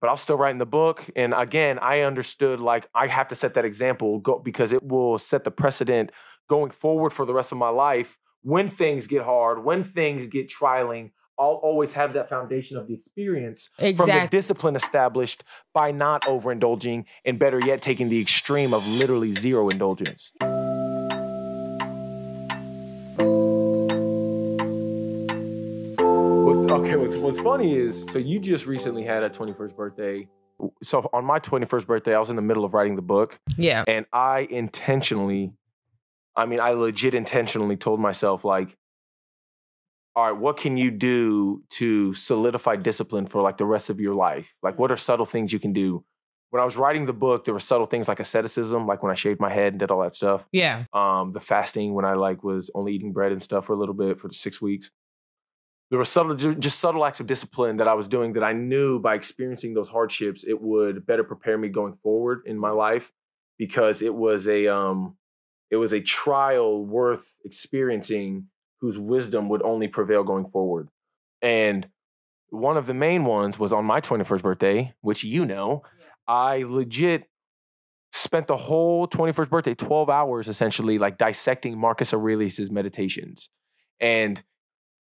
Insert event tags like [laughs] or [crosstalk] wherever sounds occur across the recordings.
but I was still writing the book. And again, I understood like I have to set that example go, because it will set the precedent going forward for the rest of my life. When things get hard, when things get trialing, I'll always have that foundation of the experience exactly. from the discipline established by not overindulging and better yet, taking the extreme of literally zero indulgence. what's, what's funny is, so you just recently had a 21st birthday. So on my 21st birthday, I was in the middle of writing the book. Yeah. And I intentionally, I mean, I legit intentionally told myself, like, all right, what can you do to solidify discipline for like the rest of your life? Like, what are subtle things you can do? When I was writing the book, there were subtle things like asceticism, like when I shaved my head and did all that stuff. Yeah. Um, the fasting when I like was only eating bread and stuff for a little bit for six weeks there were subtle, just subtle acts of discipline that I was doing that I knew by experiencing those hardships, it would better prepare me going forward in my life because it was a, um, it was a trial worth experiencing whose wisdom would only prevail going forward. And one of the main ones was on my 21st birthday, which you know, yeah. I legit spent the whole 21st birthday, 12 hours essentially, like dissecting Marcus Aurelius's meditations. And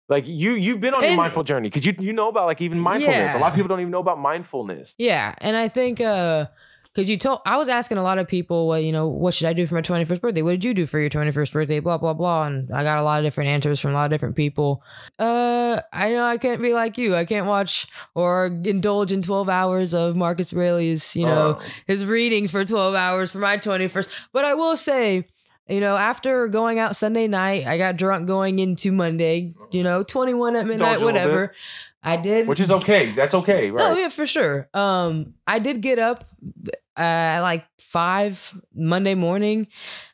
like you, you've been on and, your mindful journey because you you know about like even mindfulness. Yeah. A lot of people don't even know about mindfulness. Yeah, and I think uh because you told I was asking a lot of people, well, you know, what should I do for my twenty first birthday? What did you do for your twenty first birthday? Blah blah blah, and I got a lot of different answers from a lot of different people. Uh, I know I can't be like you. I can't watch or indulge in twelve hours of Marcus Raley's you know, uh. his readings for twelve hours for my twenty first. But I will say you know, after going out Sunday night, I got drunk going into Monday, you know, 21 at midnight, whatever. I did. Which is okay. That's okay, oh, right? Oh, yeah, for sure. Um, I did get up uh, at like five Monday morning.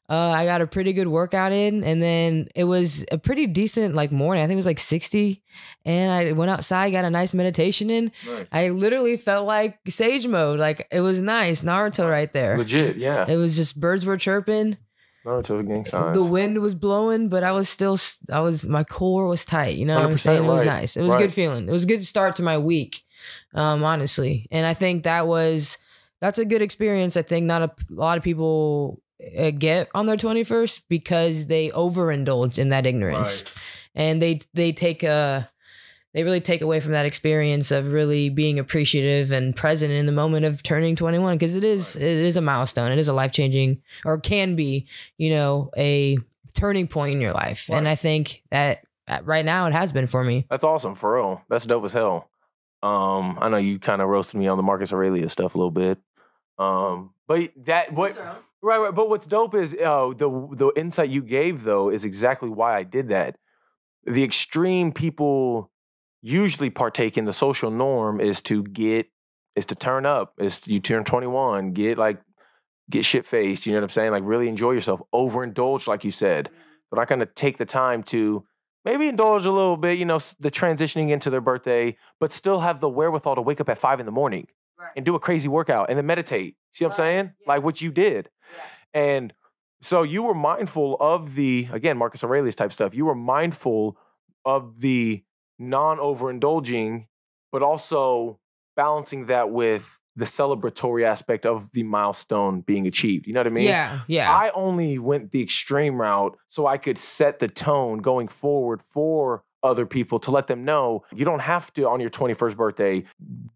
Uh, I got a pretty good workout in, and then it was a pretty decent like morning. I think it was like sixty, and I went outside, got a nice meditation in. Nice. I literally felt like sage mode. Like it was nice Naruto right there. Legit, yeah. It was just birds were chirping. Naruto gang signs. The wind was blowing, but I was still, I was, my core was tight. You know what I'm saying? It was nice. It was right. a good feeling. It was a good start to my week, um, honestly. And I think that was, that's a good experience. I think not a, a lot of people uh, get on their 21st because they overindulge in that ignorance right. and they, they take a, they really take away from that experience of really being appreciative and present in the moment of turning 21 because it is it is a milestone it is a life-changing or can be you know a turning point in your life right. and i think that uh, right now it has been for me that's awesome for real that's dope as hell um i know you kind of roasted me on the marcus aurelius stuff a little bit um but that what right right but what's dope is uh the the insight you gave though is exactly why i did that the extreme people usually partake in the social norm is to get is to turn up is you turn 21 get like get shit faced you know what i'm saying like really enjoy yourself overindulge like you said they're not going to take the time to maybe indulge a little bit you know the transitioning into their birthday but still have the wherewithal to wake up at five in the morning right. and do a crazy workout and then meditate see what right. i'm saying yeah. like what you did yeah. and so you were mindful of the again marcus aurelius type stuff you were mindful of the non overindulging, but also balancing that with the celebratory aspect of the milestone being achieved. You know what I mean? Yeah, yeah. I only went the extreme route so I could set the tone going forward for other people to let them know you don't have to on your 21st birthday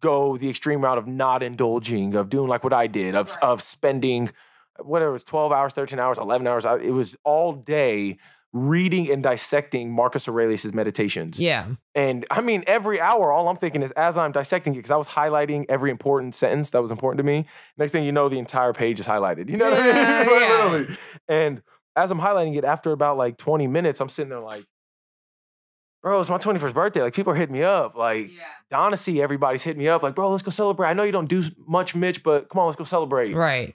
go the extreme route of not indulging, of doing like what I did, of right. of spending whatever it was 12 hours, 13 hours, 11 hours. It was all day reading and dissecting Marcus Aurelius's meditations. Yeah. And I mean, every hour, all I'm thinking is as I'm dissecting it, because I was highlighting every important sentence that was important to me. Next thing you know, the entire page is highlighted. You know what I mean? yeah. [laughs] Literally. And as I'm highlighting it, after about like 20 minutes, I'm sitting there like, bro, it's my 21st birthday. Like, people are hitting me up. Like, yeah. Donacy, everybody's hitting me up. Like, bro, let's go celebrate. I know you don't do much, Mitch, but come on, let's go celebrate. Right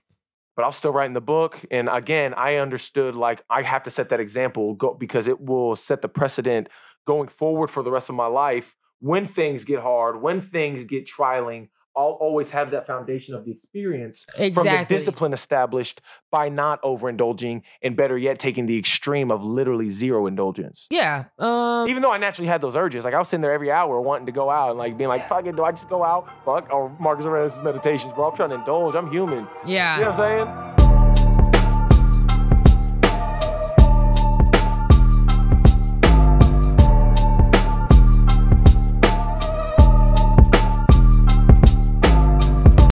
but I will still writing the book. And again, I understood like I have to set that example go, because it will set the precedent going forward for the rest of my life when things get hard, when things get trialing. I'll always have that foundation of the experience exactly. from the discipline established by not overindulging and better yet taking the extreme of literally zero indulgence. Yeah. Um, Even though I naturally had those urges, like I was sitting there every hour wanting to go out and like being like, yeah. fuck it, do I just go out? Fuck, or Marcus Aurelius' meditations, bro. I'm trying to indulge. I'm human. Yeah. You know what I'm saying?